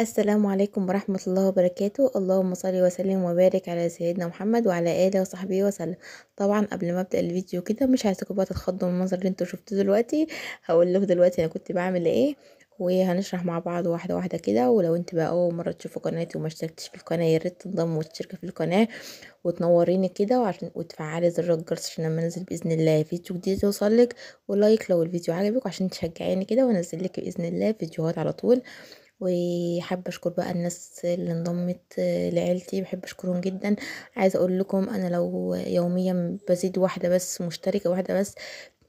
السلام عليكم ورحمة الله وبركاته اللهم صل وسلم وبارك على سيدنا محمد وعلى آله وصحبه وسلم طبعا قبل ما ابدأ الفيديو كده مش عايزكم بقى تتخضوا من المنظر اللي انتوا شفتوه دلوقتي هقول لكم دلوقتي انا كنت بعمل ايه وهنشرح مع بعض واحدة واحدة كده ولو انت بقى اول مرة تشوفوا قناتي وما اشتركتش في القناة ياريت تنضم وتشترك في القناة وتنوريني كده وعشان وتفعلي زر الجرس عشان لما انزل باذن الله فيديو جديد يوصلك ولايك لو الفيديو عجبك وعشان تشجعيني كده وانزل لك باذن الله فيديوهات على طول وحابة اشكر بقى الناس اللي انضمت لعيلتي بحب اشكرهم جدا عايزة اقول لكم انا لو يوميا بزيد واحدة بس مشتركة واحدة بس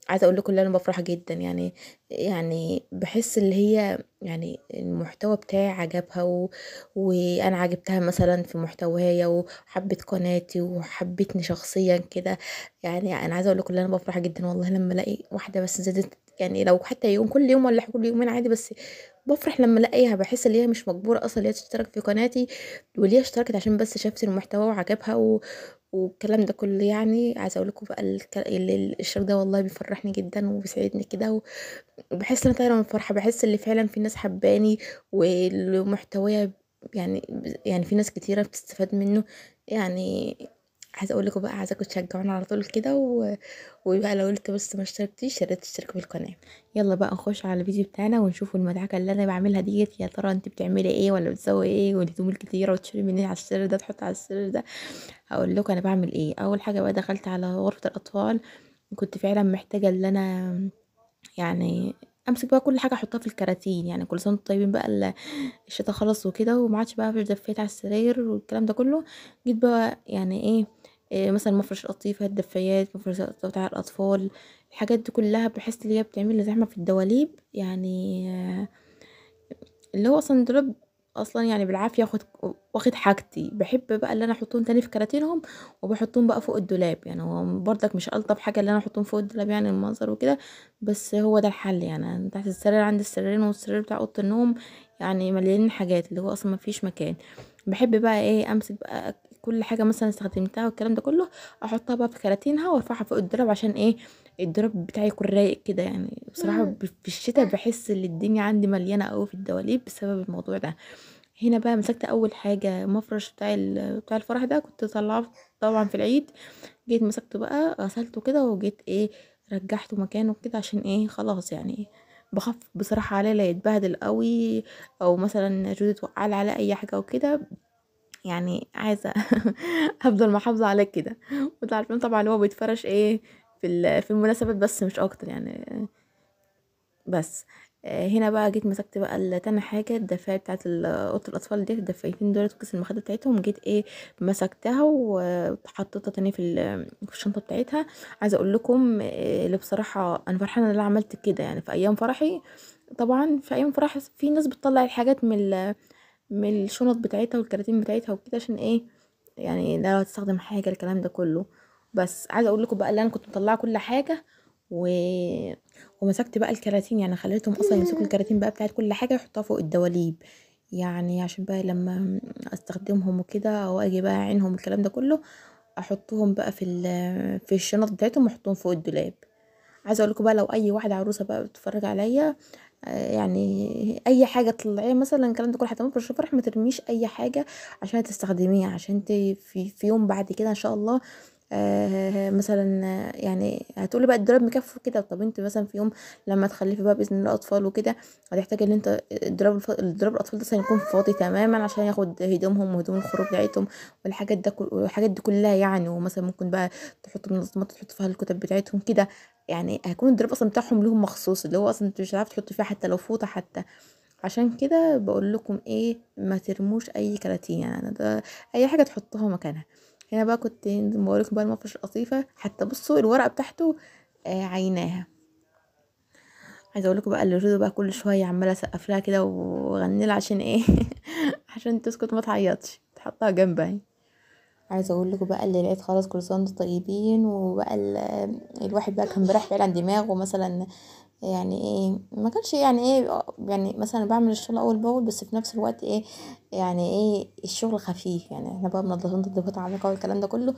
عايزة اقول لكم ان أنا بفرح جدًا، يعني يعني بحس اللي هي يعني المحتوى بتاعي عجبها و وأنا عجبتها مثلًا في محتوايا وحبِّت قناتي وحبِّتني شخصيًا كده، يعني أنا عايزة اقول لكم ان أنا بفرح جدًا والله لمّا ألاقي واحدة بس زادت يعني لو حتى يوم كل يوم ولا كل يومين عادي بس بفرح لمّا ألاقيها، بحس إن هي مش مجبورة أصلًا هي تشترك في قناتي واللي اشتركت عشان بس شافت المحتوى وعجبها و والكلام ده كله يعني عايزه اقول لكم بقى الك- ال- ال- ده والله بيفرحني جدا وبيسعدني كده وبحس ان انا طايره من الفرحه بحس ان فعلا في ناس حباني والمحتوى يعني يعني في ناس كتيره بتستفاد منه يعني عايزه اقول لكم بقى عايزاكم تشجعوني على طول كده و... ويبقى لو قلت بس ما اشتركتيش يا ريت في القناه يلا بقى نخش على الفيديو بتاعنا ونشوف المدعكه اللي انا بعملها ديت يا ترى انت بتعملي ايه ولا بتسوي ايه والهدوم الكتيره وتشيلي منين على السرير ده تحط على السرير ده هقول لكم انا بعمل ايه اول حاجه بقى دخلت على غرفه الاطفال كنت فعلا محتاجه ان انا يعني امسك بقى كل حاجه احطها في الكراتين يعني كل سنه طيبين بقى الشتا خلص وكده وما عادش بقى في دفيت على السرير والكلام ده كله جيت بقى يعني ايه آه، مثلا مفرش القطيفة الدفايات مفرش بتاع الأطفال الحاجات دي كلها بحس ان هي بتعمل زحمة في الدواليب يعني آه، اللي هو أصلا الدولاب اصلا يعني بالعافيه واخد واخد حاجتي بحب بقى اللي انا احطهم تاني في كراتينهم وبحطهم بقى فوق الدولاب يعني هو برضك مش الطف حاجه اللي انا احطهم فوق الدولاب يعني المنظر وكده بس هو ده الحل يعني تحت السرير عندي السريرين والسرير بتاع اوضه النوم يعني مليانين حاجات اللي هو اصلا مفيش مكان بحب بقى ايه امسك بقى كل حاجه مثلا استخدمتها والكلام ده كله احطها بقى في كراتينها وارفعها فوق الدولاب عشان ايه الدولاب بتاعي يكون رايق كده يعني بصراحه في الشتاء بحس ان الدنيا عندي مليانه قوي في الدواليب بسبب الموضوع ده هنا بقى مسكت اول حاجه مفرش بتاع بتاع الفرح ده كنت طلعه طبعا في العيد جيت مسكته بقى غسلته كده وجيت ايه رجحته مكانه كده عشان ايه خلاص يعني بخاف بصراحه عليه لا يتبهدل قوي او مثلا جوده وقعل على اي حاجه وكده يعني عايزة افضل محافظة عليك كده وتعرفين عارفين طبعًا هو بيتفرش إيه في في المناسبات بس مش أكتر يعني بس آه، هنا بقى جيت مسكت بقى تاني حاجة الدفاية بتاعة أوضة الأطفال دي الدفايتين دول وكيس المخدة بتاعتهم جيت إيه مسكتها وحطيتها تاني في الشنطة بتاعتها عايزة أقول لكم آه، اللي بصراحة أنا فرحانة إن أنا عملت كده يعني في أيام فرحي طبعًا في أيام فرحي في ناس بتطلع الحاجات من من الشنط بتاعتها والكراتين بتاعتها وكده عشان ايه يعني ده لو هتستخدم حاجة الكلام ده كله بس عايزة اقول لكم بقى اللي انا كنت مطلعة كل حاجة و... ومسكت بقى الكراتين يعني خليتهم اصلا يمسكوا الكراتين بقى بتاعت كل حاجة يحطوها فوق الدواليب يعني عشان بقى لما استخدمهم وكده او اجي بقى اعينهم الكلام ده كله احطهم بقى في في الشنط بتاعتهم واحطهم فوق الدولاب عايزه اقول لكم بقى لو اي واحده عروسه بقى بتتفرج عليا يعني أي حاجة تطلّعيها مثلًا الكلام ده كُلّه حتى في فرح ما ترميش أي حاجة عشان تستخدميها عشان أنتِ في في يوم بعد كده إن شاء الله آه مثلًا يعني هتقولي بقى الدولاب مكفّي كده طَب أنتِ مثلًا في يوم لمّا تخلّفي بقى بإذن الله أطفال وكده، هتحتاجي إن أنتِ الدولاب الف الدولاب الأطفال ده يكون فاضي تمامًا عشان ياخُد هدومهم وهدوم الخروج بتاعتهم والحاجات ده كل والحاجات دي كُلّها يعني، ومثلًا ممكن بقى تحط منظّمات تحط فيها الكُتَب بتاعتهم كده. يعني هيكون الدراب اصلا بتاعهم لهم مخصوص اللي هو اصلا انت مش هتعرف تحط فيها حتى لو فوطه حتى عشان كده بقول لكم ايه ما ترموش اي كراتين يعني ده اي حاجه تحطها مكانها هنا بقى كنت بوريكم بقى المفرش القطيفه حتى بصوا الورقه بتاعته آه عيناها عايزه اقول لكم بقى اللي بقى كل شويه عماله اسقف لها كده وغني لها عشان ايه عشان تسكت ما تعيطش تحطها جنبها عايزه اقول لكم بقى اللي لقيت خلاص كل سنه طيبين وبقى الواحد بقى كان رايح بقى عن دماغه مثلا يعني ايه ما كانش يعني ايه يعني مثلا بعمل الشغل اول باول بس في نفس الوقت ايه يعني ايه الشغل خفيف يعني احنا بقى منضفين تنظيفات عميقه والكلام ده كله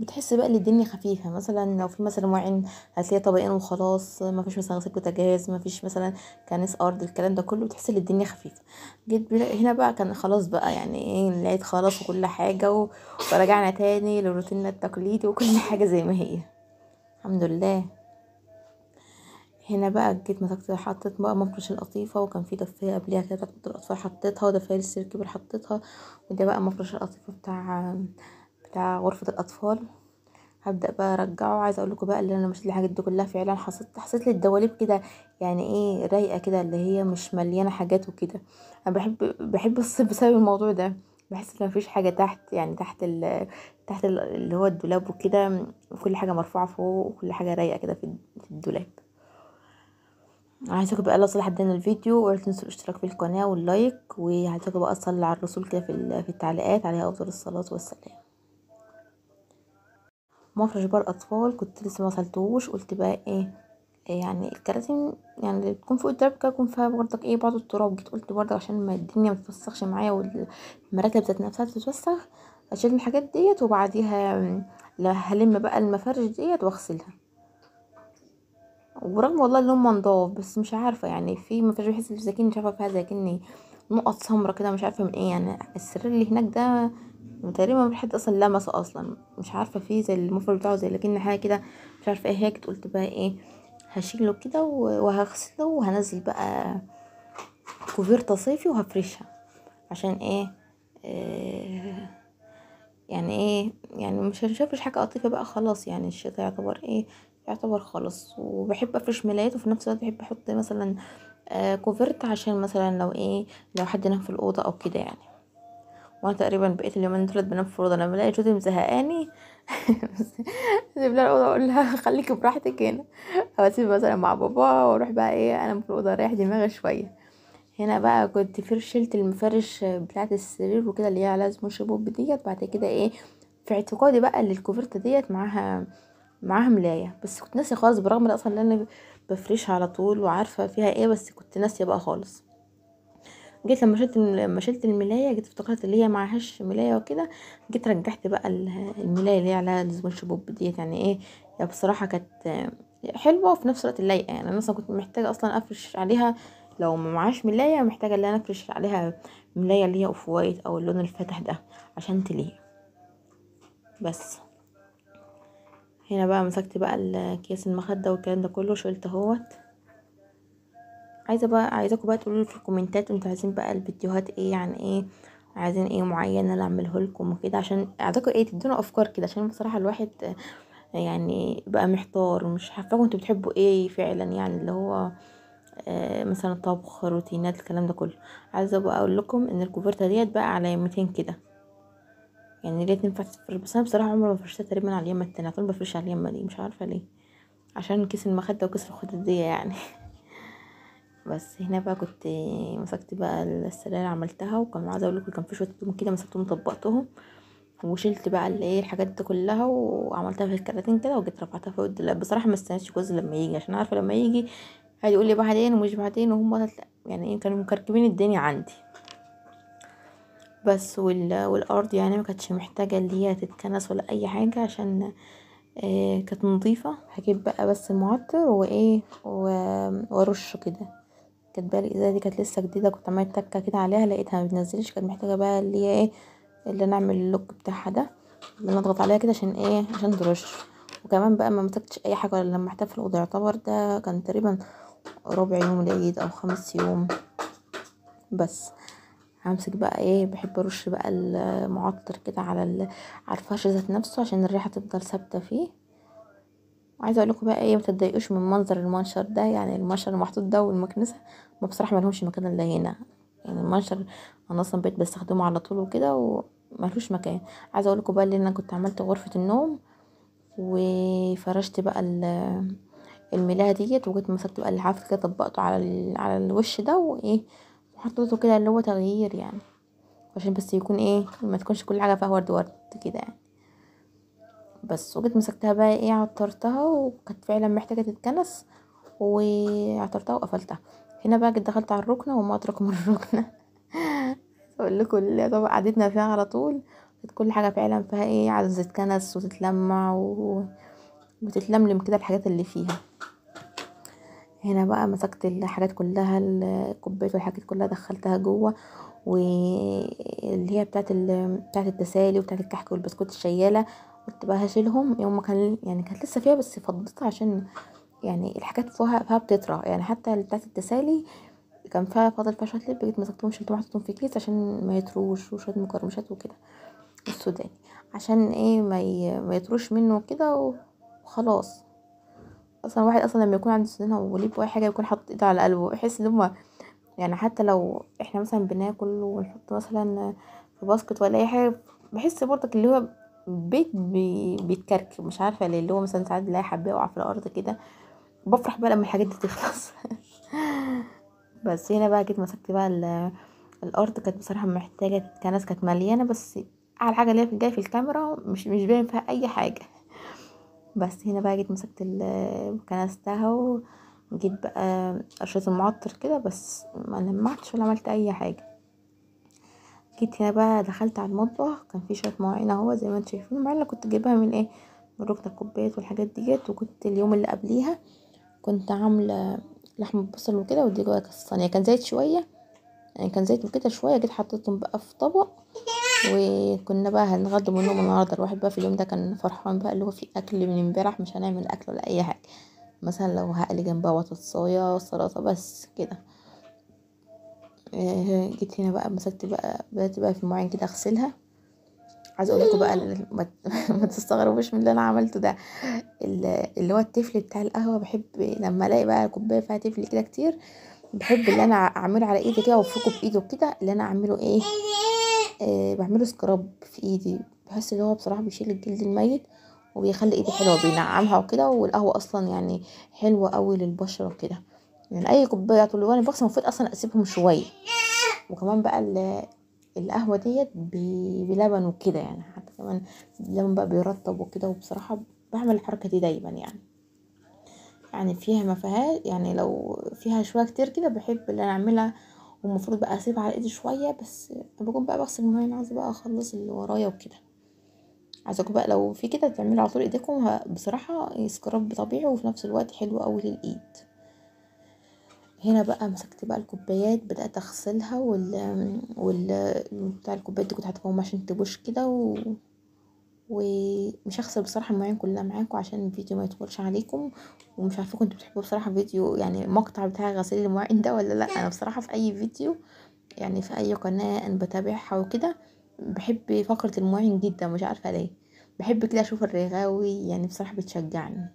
بتحس بقى ان الدنيا خفيفه مثلا لو في مثلا معين هتلاقي طبقين وخلاص ما فيش مثلا غسيل بوتاجاز ما فيش مثلا كنس ارض الكلام ده كله بتحس ان الدنيا خفيفه جيت هنا بقى كان خلاص بقى يعني ايه لقيت خلاص وكل حاجه ورجعنا تاني لروتيننا التقليدي وكل حاجه زي ما هي الحمد لله هنا بقى جيت مسكت حطيت بقى مفرش القطيفه وكان في ضفايه قبلها كده بتاعت الاطفال حطيتها وضفايه للسيركبل حطيتها وده بقى مفرش القطيفه بتاع بتاع غرفه الاطفال هبدا بقى ارجعه عايزه اقول لكم بقى اللي انا مشيت الحاجات دي كلها فعلا حصلت حصلت لي الدواليب كده يعني ايه رايقه كده اللي هي مش مليانه حاجات وكده انا بحب بحب الصيف بسبب الموضوع ده بحس ان مفيش حاجه تحت يعني تحت ال... تحت اللي هو الدولاب وكده كل حاجه مرفوعه فوق وكل حاجه رايقه كده في الدولاب عايزاكم بقى لو صلاح الفيديو ولا تنسوا الاشتراك في القناه واللايك وعايزاكم بقى تصلي على الرسول كده في التعليقات عليها افضل الصلاه والسلام مفرش بقى الاطفال كنت لسه ما وصلتوش قلت بقى ايه, إيه يعني الكراتين يعني اللي تكون فوق الدرب كده يكون فيها برضك ايه بعض التراب جيت قلت برضك عشان ما الدنيا ما تتوسخش معايا والمراكب ذات نفسها تتوسخ اشيل الحاجات ديت وبعديها هلم بقى المفرش ديت واغسلها ورغم والله اللون منضاف بس مش عارفه يعني في ما فيش بحس بسكين مش فيها زي كني نقط سمرة كده مش عارفه من ايه يعني السرير اللي هناك ده تقريبا مفيش حد اصلا لمسه اصلا مش عارفه فيه زي المفرد بتاعه زي لكن حاجه كده مش عارفه ايه هيك قلت بقى ايه هشيله كده وهغسله وهنزل بقى كوفيرتا صيفي وهفرشها عشان ايه, إيه يعني ايه يعني مش هنشوفش حاجه قطيفه بقى خلاص يعني الشتاء يعتبر ايه يعتبر خالص وبحب افرش ملايات وفي نفس الوقت بحب احط مثلا آه، كوفرت عشان مثلا لو ايه لو حد نام في الاوضه او كده يعني وانا تقريبا بقيت اليومين دول بنام في الاوضه لما بلاقي جوزي مزهقاني اسيب لها الاوضه اقول لها خليكي براحتك هنا او اسيب مثلا مع بابا واروح بقى ايه انام في الاوضه اريح دماغي شويه هنا بقى كنت فرشلت المفرش بتاعت السرير وكده اللي هي على اسمه شبوب ديت بعد كده ايه في اعتقادي بقى ان الكوفرت ديت معاها معاها ملاية بس كنت ناسية خالص برغم ان اصلا انا بفرشها على طول وعارفة فيها ايه بس كنت ناسية بقى خالص جيت لما شلت لما شلت الملاية جيت افتكرت اللي هي معهاش ملاية وكده جيت رجعت بقى الملاية اللي هي على الزبون شبوب ديت يعني ايه يعني بصراحة كانت حلوة وفي نفس الوقت لايقة يعني انا اصلا كنت محتاجة اصلا افرش عليها لو ما معهاش ملاية محتاجة اللي انا افرش عليها ملاية اللي هي اوف وايت او اللون الفاتح ده عشان تليق بس هنا بقى مسكت بقى الكيس المخده والكلام ده كله شلت اهوت عايزه بقى عايزاكم بقى تقولوا في الكومنتات انتوا عايزين بقى الفيديوهات ايه عن يعني ايه عايزين ايه معين انا اعمله لكم وكده عشان اعطيكم ايه تدونا افكار كده عشان بصراحه الواحد يعني بقى محتار ومش عارفه انتوا بتحبوا ايه فعلا يعني اللي هو آه، مثلا طبخ روتينات الكلام ده كله عايزه بقى اقول لكم ان الكوفرته ديت بقى على 200 كده يعني ليه تنفع تفرش بس انا بصراحه عمري ما فرشتها تقريبا على اليمه التانية على طول بفرش على اليمه دي مش عارفه ليه عشان كيس المخده وكيس دي يعني بس هنا بقى كنت مسكت بقى السرير عملتها وكان عايزه اقول لكم كان في شويه كده مسكتهم طبقتهم وشلت بقى الايه الحاجات دي كلها وعملتها في الكراتين كده وجيت رفعتها فوق الدولاب بصراحه ما استنيتش جوزي لما يجي عشان عارفه لما يجي هيقول لي بعدين ومش بعدين وهم يعني ايه كانوا مكركبين الدنيا عندي بس والارض يعني ما كانتش محتاجه ان هي تتكنس ولا اي حاجه عشان آه، كانت نضيفه هجيب بقى بس معطر وايه وارش كده كانت بقى الازازه دي كانت لسه جديده كنت عملت تكه كده عليها لقيتها ما بتنزلش كانت محتاجه بقى اللي هي ايه اللي انا اعمل اللوك بتاعها ده اللي نضغط اضغط عليها كده عشان ايه عشان ترش وكمان بقى ما مسكتش اي حاجه ولا لما احتفل الأوضة يعتبر ده كان تقريبا ربع يوم العيد او خمس يوم بس همسك بقى ايه بحب ارش بقى المعطر كده على على الفرش ذات نفسه عشان الريحه تفضل ثابته فيه وعايزه اقول لكم بقى ايه ما تضايقوش من منظر المنشر ده يعني المنشر المحطوط ده والمكنسه ما بصراحه لهمش مكان الا هنا يعني المنشر انا اصلا بقيت بستخدمه على طول وكده لهوش مكان عايزه اقول لكم بقى ان انا كنت عملت غرفه النوم وفرشت بقى الملاهه ديت وجيت مسكت بقى العفش كده طبقته على على الوش ده وايه وحطيته كده اللي هو تغيير يعني عشان بس يكون ايه ما تكونش كل حاجه فيها ورد ورد كده يعني بس وجيت مسكتها بقى ايه عطرتها وكانت فعلا محتاجه تتكنس وعطرتها وقفلتها هنا بقى جيت دخلت على الركنه وما ادرك من الركنه اقول لكم طبعا قعدتنا فيها على طول كل حاجه فعلا فيها ايه عايزه تتكنس وتتلمع و... وتتلملم كده الحاجات اللي فيها هنا بقى مسكت الحاجات كلها الكوبايات والحاجات كلها دخلتها جوه واللي هي بتاعت بتاعت التسالي وبتاعت الكحك والبسكوت الشياله كنت بقى هشيلهم يوم ما كان يعني كانت لسه فيها بس فضيتها عشان يعني الحاجات فيها فيها بتطرى يعني حتى بتاعت التسالي كان فيها فاضل فيها شويه لب جيت مسكتهم شلتهم حطيتهم في كيس عشان ما يتروش وشويه مكرمشات وكده السوداني عشان ايه ما يتروش منه كده وخلاص اصلا الواحد اصلا لما يكون عنده سنان او ليه اي حاجه يكون حاطط ايده على قلبه يحس ان هما يعني حتى لو احنا مثلا بناكل ونحط مثلا في باسكت ولا اي حاجه بحس برضك اللي هو بيت بي بيتكركب مش عارفه ليه اللي هو مثلا ساعات بلاقي حبايه واقعه في الارض كده بفرح بقى لما الحاجات دي تخلص بس هنا بقى جيت مسكت بقى الارض كانت بصراحه محتاجه كنز كانت مليانه بس على حاجه اللي جايه في الكاميرا مش مش باين فيها اي حاجه بس هنا بقى جيت مسكت كنستها وجيت بقى قشرة المعطر كده بس ما لمعتش ولا عملت اي حاجة جيت هنا بقى دخلت على المطبخ كان في شوية مواعين اهو زي ما انتم شايفين المواعين اللي كنت جايبها من ايه من ركن الكوبايات والحاجات ديت وكنت اليوم اللي قبليها كنت عاملة لحمة بصل وكده ودي جواك الصينية كان زايد شوية يعني كان زيت وكده شوية جيت حطيتهم بقى في طبق وكنا بقى هنغدى منهم النهارده الواحد بقى في اليوم ده كان فرحان بقى اللي هو في اكل من امبارح مش هنعمل اكل ولا اي حاجه مثلا لو هقلي جنبها صايه وسلطه بس كده آه، جيت هنا بقى مسكت بقى بدات بقى في المواعين كده اغسلها عايزه اقول لكم بقى ما تستغربوش من اللي انا عملته ده اللي هو التفل بتاع القهوه بحب لما الاقي بقى كوبايه فيها تفل كده كتير بحب اللي انا اعمله على ايدي كده وافكه بايده كده اللي انا اعمله ايه آه، بعمله سكراب في ايدي بحس ان هو بصراحه بيشيل الجلد الميت وبيخلي ايدي حلوه بينعمها وكده والقهوه اصلا يعني حلوه قوي للبشره وكده يعني اي كوبايه طول الوقت بغسل المفروض اصلا اسيبهم شويه وكمان بقى القهوه ديت بلبن وكده يعني حتى كمان اللبن بقى بيرطب وكده وبصراحه بعمل الحركه دي دايما يعني يعني فيها مفاهات يعني لو فيها شويه كتير كده بحب ان انا اعملها والمفروض بقى اسيب على ايدي شويه بس بكون بقى بغسل المواعين عايزه بقى اخلص اللي ورايا وكده عايزاكم بقى لو في كده تعملوا على طول ايديكم بصراحه سكراب طبيعي وفي نفس الوقت حلو قوي للايد هنا بقى مسكت بقى الكوبايات بدات اغسلها وال وال بتاع الكوبايات دي كنت هتفهم عشان تبوش كده و ومش هغسل بصراحة المواعين كلها معاكم عشان الفيديو ما يطولش عليكم ومش عارفه كنتوا بتحبوا بصراحه فيديو يعني مقطع بتاع غسيل المواعين ده ولا لا انا بصراحه في اي فيديو يعني في اي قناه انا بتابعها وكده بحب فقره المواعين جدا مش عارفه ليه بحب كده اشوف الرغاوي يعني بصراحه بتشجعني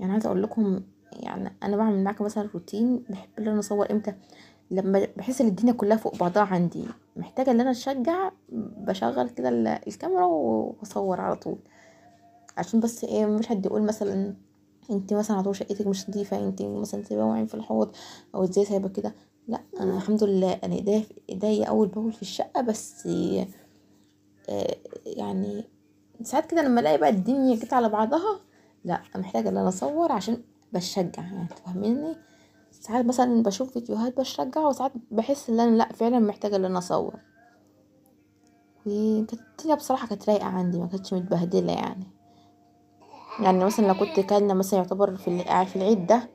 يعني عايزه اقول لكم يعني انا بعمل معاكم مثلا روتين بحب ان انا اصور امتى لما بحس ان الدنيا كلها فوق بعضها عندي محتاجه ان انا اشجع بشغل كده الكاميرا واصور على طول عشان بس ايه مش حد يقول مثلا انت مثلا على طول شقتك مش نظيفه انت مثلا سايبه وعين في الحوض او ازاي سايبه كده لا انا الحمد لله انا ايديا ايديا اول باول في الشقه بس آه، يعني ساعات كده لما الاقي بقى الدنيا كده على بعضها لا محتاجه ان انا اصور عشان بشجع يعني تفهميني ساعات مثلا بشوف فيديوهات بشجع وساعات بحس ان انا لا فعلا محتاجه ان انا اصور وكانت بصراحه كانت رايقه عندي ما كانتش متبهدله يعني يعني مثلا لو كنت كان مثلا يعتبر في في العيد ده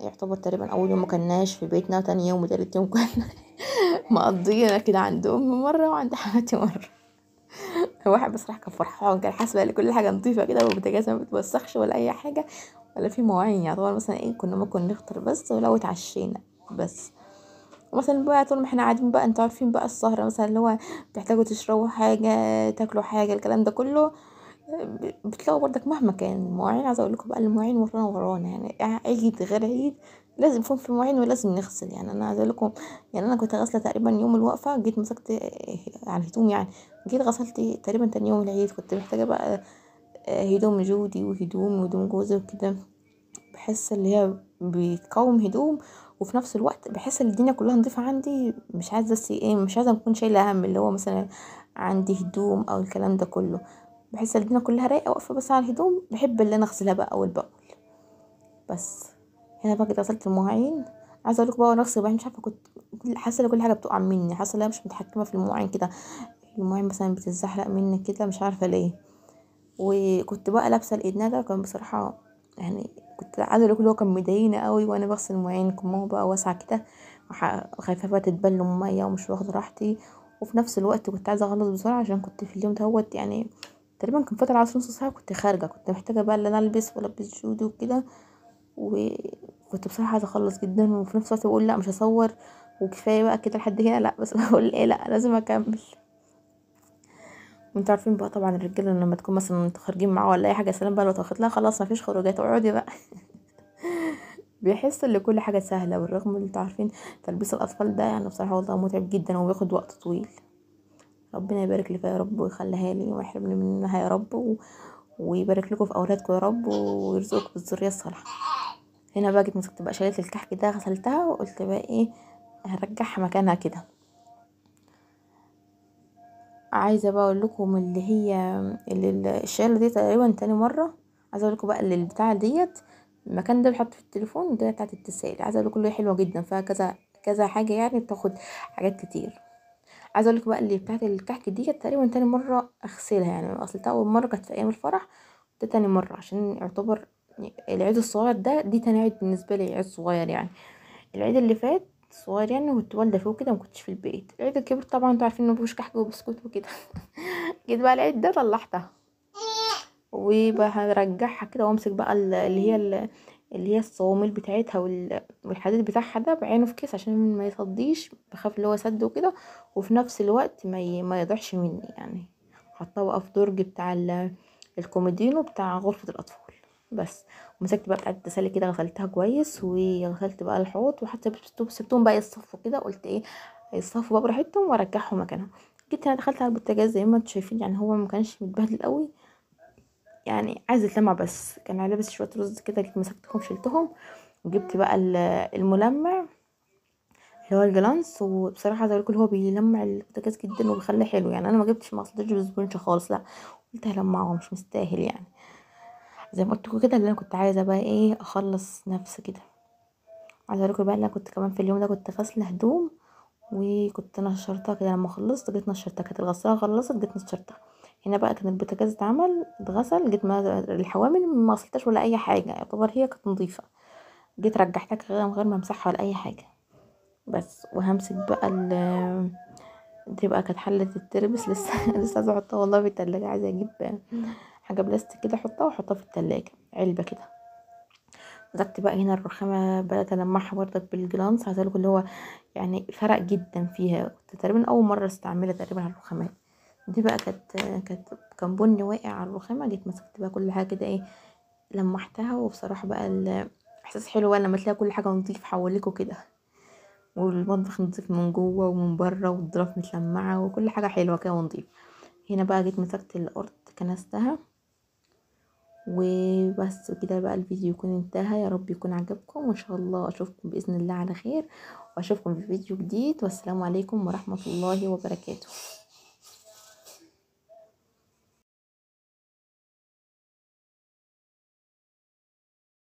يعتبر تقريبا اول يوم مكناش في بيتنا تاني يوم وتالت يوم كنا مقضينا كده عند امي مره وعند حماتي مره بس بصراحه كان فرحان كان حاسس بقى كل حاجه نظيفه كده والبوتاجاز ما بتوسخش ولا اي حاجه ولا في مواعين يعني طبعا مثلا ايه كنا ممكن نفطر بس ولو اتعشينا بس مثلا بقى طول ما احنا قاعدين بقى انتوا عارفين بقى السهره مثلا اللي هو بتحتاجوا تشربوا حاجه تاكلوا حاجه الكلام ده كله بتلاقوا بردك مهما كان المواعين عايزه اقول لكم بقى المواعين ورانا ورانا يعني عيد غير عيد لازم يكون في مواعين ولازم نغسل يعني انا عايزه لكم يعني انا كنت غاسله تقريبا يوم الوقفه جيت مسكت آه، على الهدوم يعني جيت غسلت تقريبا تاني يوم العيد كنت محتاجه بقى آه، هدوم جودي وهدوم وهدوم جوزي وكده بحس اللي هي بتقاوم هدوم وفي نفس الوقت بحس ان الدنيا كلها نظيفه عندي مش عايزه سي ايه مش عايزه اكون شايله هم اللي هو مثلا عندي هدوم او الكلام ده كله بحس الدنيا كلها رايقه واقفه بس على الهدوم بحب اللي انا اغسلها بقى اول باول بس هنا بقى غسلت المواعين عايزه اقول لكم بقى وانا اغسل المواعين مش عارفه كنت حاسه ان كل حاجه بتقع مني حاسه ان انا مش متحكمه في المواعين كده المواعين مثلا بتتزحلق مني كده مش عارفه ليه وكنت بقى لابسه القدنان ده كان بصراحه يعني كنت عايزه اقول هو كان مضايقني قوي وانا بغسل المواعين كمه بقى واسعه كده وخايفه بقى تتبل ميه ومش واخده راحتي وفي نفس الوقت كنت عايزه اخلص بسرعه عشان كنت في اليوم دهوت يعني تقريبا كان فتره عصر نص ساعه كنت خارجه كنت محتاجه بقى ان انا البس والبس جودي وكده وكنت بصراحه عايزه اخلص جدا وفي نفس الوقت بقول لا مش هصور وكفايه بقى كده لحد هنا لا بس بقول ايه لا لازم اكمل وانتوا عارفين بقى طبعا الرجاله لما تكون مثلا خارجين معاه ولا اي حاجه سلام بقى لو تاخد لها خلاص فيش خروجات اقعدي بقى بيحس ان كل حاجه سهله بالرغم ان انتوا عارفين تلبيس الاطفال ده يعني بصراحه والله متعب جدا وبياخد وقت طويل ربنا يبارك لي فيها يا رب ويخليها لي ويحرمني منها يا رب و... ويبارك لكم في اولادكم يا رب ويرزقكم بالذريه الصالحه هنا بقى جيت مسكت بقى شلت الكحك ده غسلتها وقلت بقى ايه هرجعها مكانها كده عايزه بقى اقول لكم اللي هي اللي الشاله دي تقريبا تاني مره عايزه اقول لكم بقى اللي البتاع ديت المكان ده بحط في التليفون ده بتاعه التسال عايزه اقول لكم اللي حلوه جدا فيها كذا كذا حاجه يعني بتاخد حاجات كتير عايزه اقول لكم بقى اللي بتاعه الكحك ديت تقريبا تاني مره اغسلها يعني غسلتها اول مره كانت في ايام الفرح ده تاني مره عشان يعتبر العيد الصغير ده دي تاني عيد بالنسبه لي عيد صغير يعني العيد اللي فات صغير يعني كنت والده فيه وكده مكنتش في البيت العيد الكبير طبعا انتوا عارفين انه مفيش كحك وبسكوت وكده جيت بقى العيد ده طلعتها هرجعها كده وامسك بقى اللي هي اللي هي الصواميل بتاعتها والحديد بتاعها ده بعينه في كيس عشان ما يصديش بخاف اللي هو سد وكده وفي نفس الوقت ما ما يضحش مني يعني حطها بقى في درج بتاع الكوميدينو بتاع غرفه الاطفال بس ومسكت بقى بتاعت التسلي كده غسلتها كويس وغسلت بقى الحوض وحتى سبتهم بقى يصفوا كده قلت ايه يصفوا بقى براحتهم وارجعهم مكانهم جيت انا دخلت على البوتاجاز زي ما انتم شايفين يعني هو ما كانش متبهدل قوي يعني عايز يتلمع بس كان بس شويه رز كده جيت مسكتهم شلتهم وجبت بقى الملمع اللي هو الجلانس وبصراحه زي ما هو بيلمع البوتاجاز جدا وبيخليه حلو يعني انا ما جبتش ما قصدتش خالص لا قلت هلمعه مش مستاهل يعني زي ما قلت لكم كده اللي انا كنت عايزه بقى ايه اخلص نفسي كده عايزه اقول بقى ان انا كنت كمان في اليوم ده كنت غاسله هدوم وكنت نشرتها كده لما خلصت جيت نشرتها كانت الغساله خلصت جيت نشرتها هنا بقى كان البوتاجاز اتعمل اتغسل جيت ما الحوامل ما غسلتهاش ولا اي حاجه يعتبر هي كانت نظيفه جيت رجعتها كده من غير ما امسحها ولا اي حاجه بس وهمسك بقى ال دي بقى كانت حله التربس لسه لسه عايزه احطها والله في التلاجة عايزه اجيب حاجه بلاستيك كده احطها واحطها في التلاجة علبه كده مسكت بقى هنا الرخامه بدات المعها برضك بالجلانس عايزه اللي هو يعني فرق جدا فيها تقريبا اول مره استعملها تقريبا على الرخامات دي بقى كانت كانت كان بني واقع على الرخامه جيت مسكت بقى كل حاجه كده ايه لمحتها وبصراحه بقى احساس حلو لما تلاقي كل حاجه نضيف حواليك كده والمطبخ نضيف من جوه ومن بره والظراف متلمعه وكل حاجه حلوه كده ونضيف هنا بقى جيت مسكت الارض كنستها وبس كده بقى الفيديو يكون انتهى يا رب يكون عجبكم وان شاء الله اشوفكم باذن الله على خير واشوفكم في فيديو جديد والسلام عليكم ورحمه الله وبركاته